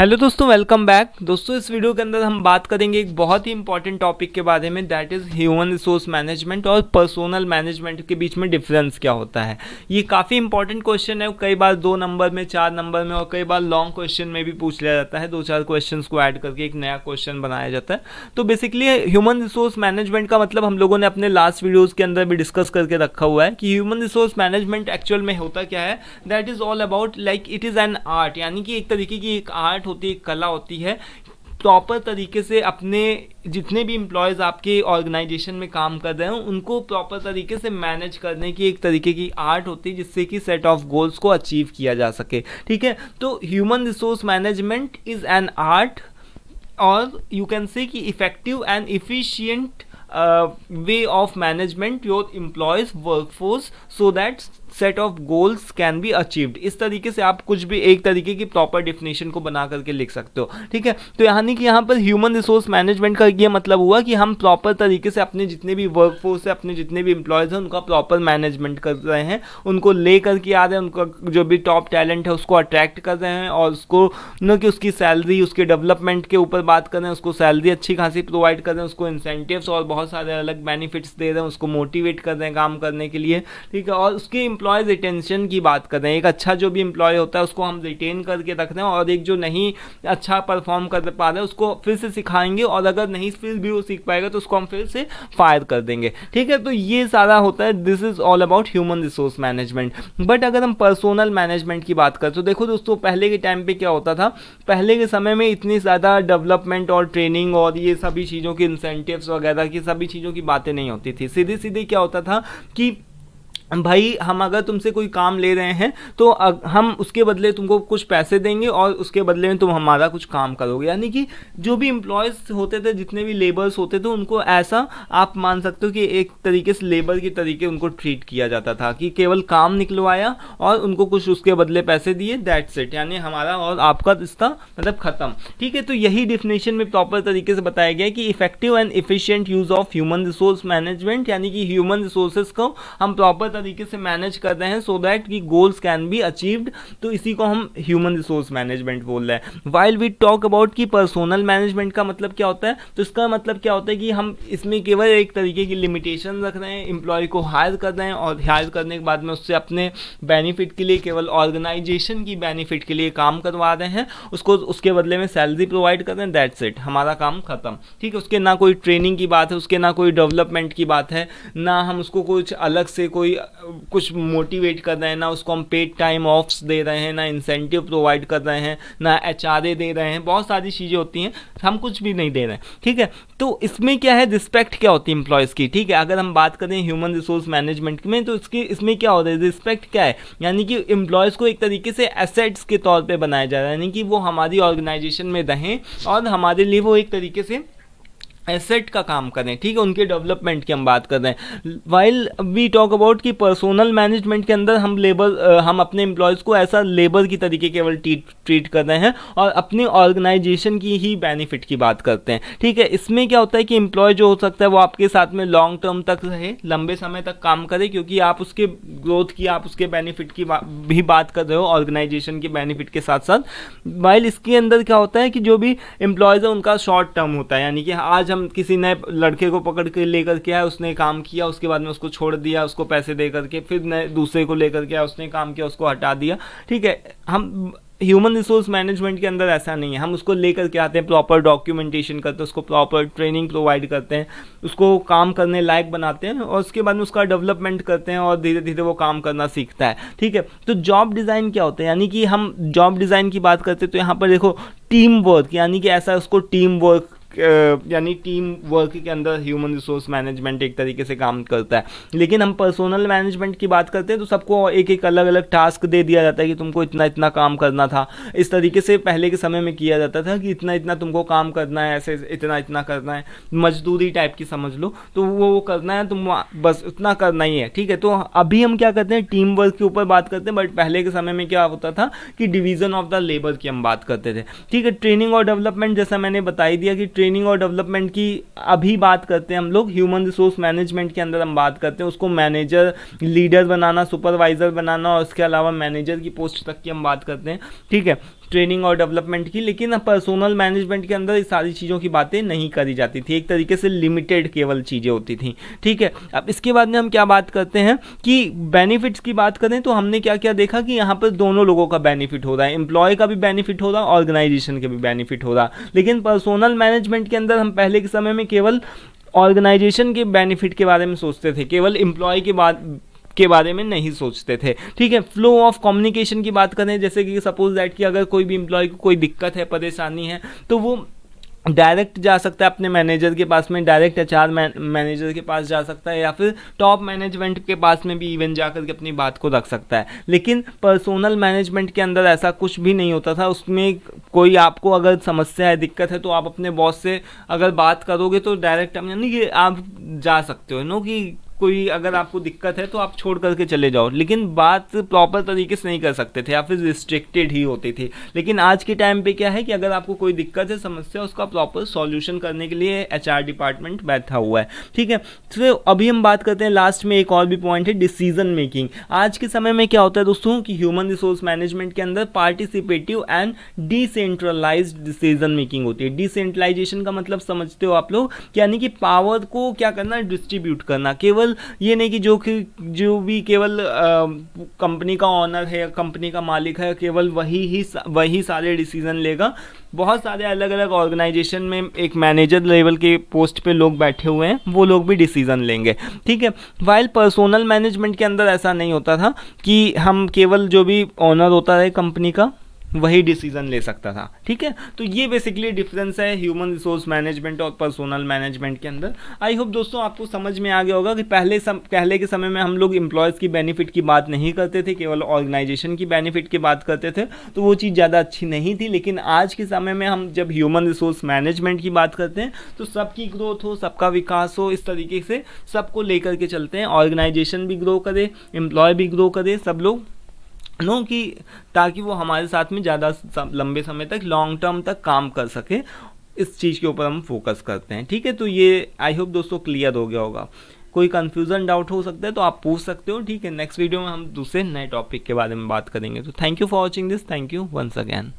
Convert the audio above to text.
hello दोस्तों welcome back दोस्तों इस वीडियो के अंदर हम बात करेंगे एक बहुत ही इंपॉर्टेंट टॉपिक के बारे में that is human resource management और पर्सोनल मैनेजमेंट के बीच में डिफरेंस क्या होता है ये काफ़ी इंपॉर्टेंट क्वेश्चन है कई बार दो नंबर में चार नंबर में और कई बार लॉन्ग क्वेश्चन में भी पूछ लिया जाता है दो चार क्वेश्चन को ऐड करके एक नया क्वेश्चन बनाया जाता है तो बेसिकली ह्यूमन रिसोर्स मैनेजमेंट का मतलब हम लोगों ने अपने लास्ट वीडियोज़ के अंदर भी डिस्कस करके रखा हुआ है कि ह्यूमन रिसोर्स मैनेजमेंट एक्चुअल में होता क्या है that is all about like it is an art यानी कि एक तरीके की एक आर्ट होती है कला होती है प्रॉपर तरीके से अपने जितने भी एम्प्लॉयज़ आपके ऑर्गेनाइजेशन में काम कर रहे हैं उनको प्रॉपर तरीके से मैनेज करने की एक तरीके की आर्ट होती है जिससे कि सेट ऑफ गोल्स को अचीव किया जा सके ठीक है तो human resource management is an art और यू कैन से कि effective and efficient way of management your employees workforce so that set of goals can be achieved इस तरीके से आप कुछ भी एक तरीके की प्रॉपर डिफिनेशन को बना करके लिख सकते हो ठीक है तो यानी कि यहाँ पर ह्यूमन रिसोर्स मैनेजमेंट का ये मतलब हुआ कि हम प्रॉपर तरीके से अपने जितने भी वर्क फोर्स है अपने जितने भी इंप्लॉयज हैं उनका प्रॉपर मैनेजमेंट कर रहे हैं उनको ले करके आ रहे हैं उनका जो भी टॉप टैलेंट है उसको अट्रैक्ट कर रहे हैं और उसको न कि उसकी सैलरी उसके डेवलपमेंट के ऊपर बात कर रहे हैं उसको सैलरी अच्छी खासी प्रोवाइड कर रहे हैं उसको इंसेंटिव्स और बहुत सारे अलग बेनिफिट्स दे रहे हैं उसको मोटिवेट कर रहे हैं काम करने के लिए ठीक है और उसकी एम्प्लॉय रिटेंशन की बात कर रहे हैं एक अच्छा जो भी एम्प्लॉय होता है उसको हम रिटेन करके रख रहे हैं और एक जो नहीं अच्छा परफॉर्म कर पा रहे हैं उसको फिर से सिखाएंगे और अगर नहीं फिर भी वो सीख पाएगा तो उसको हम फिर से फायर कर देंगे ठीक है तो ये सारा होता है this is all about human resource management but अगर हम पर्सोनल मैनेजमेंट की बात करें तो देखो दोस्तों पहले के टाइम पर क्या होता था पहले के समय में इतनी ज़्यादा डेवलपमेंट और ट्रेनिंग और ये सभी चीज़ों के इंसेंटिव्स वगैरह की सभी चीज़ों की बातें नहीं होती थी सीधे सीधे क्या होता था कि भाई हम अगर तुमसे कोई काम ले रहे हैं तो हम उसके बदले तुमको कुछ पैसे देंगे और उसके बदले में तुम हमारा कुछ काम करोगे यानी कि जो भी एम्प्लॉयज़ होते थे जितने भी लेबर्स होते थे उनको ऐसा आप मान सकते हो कि एक तरीके से लेबर के तरीके उनको ट्रीट किया जाता था कि केवल काम निकलवाया और उनको कुछ उसके बदले पैसे दिए दैट्स इट यानी हमारा और आपका रिश्ता मतलब ख़त्म ठीक है तो यही डिफिनेशन में प्रॉपर तरीके से बताया गया कि effective and efficient use of human resource management यानी कि ह्यूमन रिसोर्सेज को हम प्रॉपर तरीके से मैनेज कर रहे हैं सो दैट की गोल्स कैन बी अचीव्ड तो इसी को हम ह्यूमन रिसोर्स मैनेजमेंट बोल रहे हैं वाइल वी टॉक अबाउट की पर्सोनल मैनेजमेंट का मतलब क्या होता है तो इसका मतलब क्या होता है कि हम इसमें केवल एक तरीके की लिमिटेशन रख रहे हैं इंप्लॉय को हायर कर रहे हैं और हायर करने के बाद में उससे अपने बेनिफिट के लिए केवल ऑर्गेनाइजेशन की बेनिफिट के लिए काम करवा रहे हैं उसको उसके बदले में सैलरी प्रोवाइड कर रहे हैं दैट्स इट हमारा काम खत्म ठीक है उसके ना कोई ट्रेनिंग की बात है उसके ना कोई डेवलपमेंट की बात है ना हम उसको कुछ अलग से कोई कुछ मोटिवेट कर रहे हैं ना उसको हम पेड टाइम ऑफ्स दे रहे हैं ना इंसेंटिव प्रोवाइड कर रहे हैं ना एच दे रहे हैं बहुत सारी चीज़ें होती हैं हम कुछ भी नहीं दे रहे हैं ठीक है तो इसमें क्या है रिस्पेक्ट क्या होती है इंप्लॉयज़ की ठीक है अगर हम बात करें ह्यूमन रिसोर्स मैनेजमेंट में तो इसकी इसमें क्या हो रहा है रिस्पेक्ट क्या है यानी कि इंप्लॉयज़ को एक तरीके से एसेट्स के तौर पर बनाया जा रहा है यानी कि वो हमारी ऑर्गेनाइजेशन में रहें और हमारे लिए वो एक तरीके से एसेट का काम करें ठीक है उनके डेवलपमेंट की हम बात कर रहे हैं वाइल वी टॉक अबाउट कि पर्सोनल मैनेजमेंट के अंदर हम लेबर हम अपने एम्प्लॉयज़ को ऐसा लेबर की तरीके केवल ट्रीट कर रहे हैं और अपने ऑर्गेनाइजेशन की ही बेनिफिट की बात करते हैं ठीक है इसमें क्या होता है कि एम्प्लॉय जो हो सकता है वो आपके साथ में लॉन्ग टर्म तक रहे लंबे समय तक काम करे क्योंकि आप उसके ग्रोथ की आप उसके बेनिफिट की भी बात कर रहे हो ऑर्गेनाइजेशन के बेनिफिट के साथ साथ वाइल इसके अंदर क्या होता है कि जो भी एम्प्लॉयज़ है उनका शॉर्ट टर्म होता है यानी कि आज हम काम किसी नए लड़के को पकड़ के लेकर के आया उसने काम किया उसके बाद में उसको छोड़ दिया उसको पैसे दे करके फिर नए दूसरे को लेकर के आया उसने काम किया उसको हटा दिया ठीक है हम ह्यूमन रिसोर्स मैनेजमेंट के अंदर ऐसा नहीं है हम उसको लेकर के आते हैं प्रॉपर डॉक्यूमेंटेशन करते हैं उसको प्रॉपर ट्रेनिंग प्रोवाइड करते हैं उसको काम करने लायक बनाते हैं और उसके बाद में उसका डेवलपमेंट करते हैं और धीरे धीरे वो काम करना सीखता है ठीक है तो जॉब डिज़ाइन क्या होता है यानी कि हम जॉब डिज़ाइन की बात करते हैं तो यहाँ पर देखो टीम वर्क यानी कि ऐसा उसको टीम वर्क यानी टीम वर्क के अंदर ह्यूमन रिसोर्स मैनेजमेंट एक तरीके से काम करता है लेकिन हम पर्सोनल मैनेजमेंट की बात करते हैं तो सबको एक एक अलग अलग टास्क दे दिया जाता है कि तुमको इतना इतना काम करना था इस तरीके से पहले के समय में किया जाता था कि इतना इतना तुमको काम करना है ऐसे इतना इतना करना है मजदूरी टाइप की समझ लो तो वो वो करना है तुम बस उतना करना ही है ठीक है तो अभी हम क्या करते हैं टीम वर्क के ऊपर बात करते हैं बट पहले के समय में क्या होता था कि डिवीजन ऑफ द लेबर की हम बात करते थे ठीक है ट्रेनिंग और डेवलपमेंट जैसा मैंने बताई दिया कि ट्रेनिंग और डेवलपमेंट की अभी बात करते हैं हम लोग ह्यूमन रिसोर्स मैनेजमेंट के अंदर हम बात करते हैं उसको मैनेजर लीडर बनाना सुपरवाइजर बनाना और उसके अलावा मैनेजर की पोस्ट तक की हम बात करते हैं ठीक है ट्रेनिंग और डेवलपमेंट की लेकिन पर्सोनल मैनेजमेंट के अंदर इस सारी चीज़ों की बातें नहीं करी जाती थी एक तरीके से लिमिटेड केवल चीज़ें होती थी ठीक है अब इसके बाद में हम क्या बात करते हैं कि बेनिफिट्स की बात करें तो हमने क्या क्या देखा कि यहाँ पर दोनों लोगों का बेनिफिट हो रहा है एम्प्लॉय का भी बेनिफिट हो रहा है ऑर्गेनाइजेशन का भी बेनिफिट हो रहा लेकिन पर्सोनल मैनेजमेंट के अंदर हम पहले के समय में केवल ऑर्गेनाइजेशन के बेनिफिट के बारे में सोचते थे केवल एम्प्लॉय के बाद के बारे में नहीं सोचते थे ठीक है फ्लो ऑफ कम्युनिकेशन की बात करें जैसे कि सपोज दैट कि अगर कोई भी इंप्लॉय को कोई दिक्कत है परेशानी है तो वो डायरेक्ट जा सकता है अपने मैनेजर के पास में डायरेक्ट एच आर मैनेजर के पास जा सकता है या फिर टॉप मैनेजमेंट के पास में भी इवन जा करके अपनी बात को रख सकता है लेकिन पर्सोनल मैनेजमेंट के अंदर ऐसा कुछ भी नहीं होता था उसमें कोई आपको अगर समस्या है दिक्कत है तो आप अपने बॉस से अगर बात करोगे तो डायरेक्ट यानी कि आप जा सकते हो नो कि कोई अगर आपको दिक्कत है तो आप छोड़ करके चले जाओ लेकिन बात प्रॉपर तरीके से नहीं कर सकते थे या फिर रिस्ट्रिक्टेड ही होती थी लेकिन आज के टाइम पे क्या है कि अगर आपको कोई दिक्कत है समस्या उसका प्रॉपर सॉल्यूशन करने के लिए एच डिपार्टमेंट बैठा हुआ है ठीक है तो अभी हम बात करते हैं लास्ट में एक और भी पॉइंट है डिसीजन मेकिंग आज के समय में क्या होता है दोस्तों कि ह्यूमन रिसोर्स मैनेजमेंट के अंदर participative and decentralize decision making होती है डिसेंट्रलाइजेशन का मतलब समझते हो आप लोग यानी कि पावर को क्या करना डिस्ट्रीब्यूट करना केवल केवल ये नहीं कि जो कि जो भी केवल कंपनी का ऑनर है कंपनी का मालिक है केवल वही ही वही सारे डिसीज़न लेगा बहुत सारे अलग अलग ऑर्गेनाइजेशन में एक मैनेजर लेवल के पोस्ट पे लोग बैठे हुए हैं वो लोग भी डिसीज़न लेंगे ठीक है वाइल पर्सोनल मैनेजमेंट के अंदर ऐसा नहीं होता था कि हम केवल जो भी ऑनर होता है कंपनी का वही डिसीजन ले सकता था ठीक है तो ये बेसिकली डिफरेंस है ह्यूमन रिसोर्स मैनेजमेंट और पर्सोनल मैनेजमेंट के अंदर आई होप दोस्तों आपको समझ में आ गया होगा कि पहले सम पहले के समय में हम लोग इम्प्लॉयज़ की बेनिफिट की बात नहीं करते थे केवल ऑर्गेनाइजेशन की बेनिफिट की बात करते थे तो वो चीज़ ज़्यादा अच्छी नहीं थी लेकिन आज के समय में हम जब ह्यूमन रिसोर्स मैनेजमेंट की बात करते हैं तो सबकी ग्रोथ हो सबका विकास हो इस तरीके से सबको लेकर के चलते हैं ऑर्गेनाइजेशन भी ग्रो करे एम्प्लॉय भी ग्रो करे सब लोग नो कि ताकि वो हमारे साथ में ज़्यादा लंबे समय तक लॉन्ग टर्म तक काम कर सके इस चीज़ के ऊपर हम फोकस करते हैं ठीक है तो ये आई होप दोस्तों क्लियर हो गया होगा कोई कन्फ्यूज़न डाउट हो सकता है तो आप पूछ सकते हो ठीक है नेक्स्ट वीडियो में हम दूसरे नए टॉपिक के बारे में बात करेंगे तो thank you for watching this thank you once again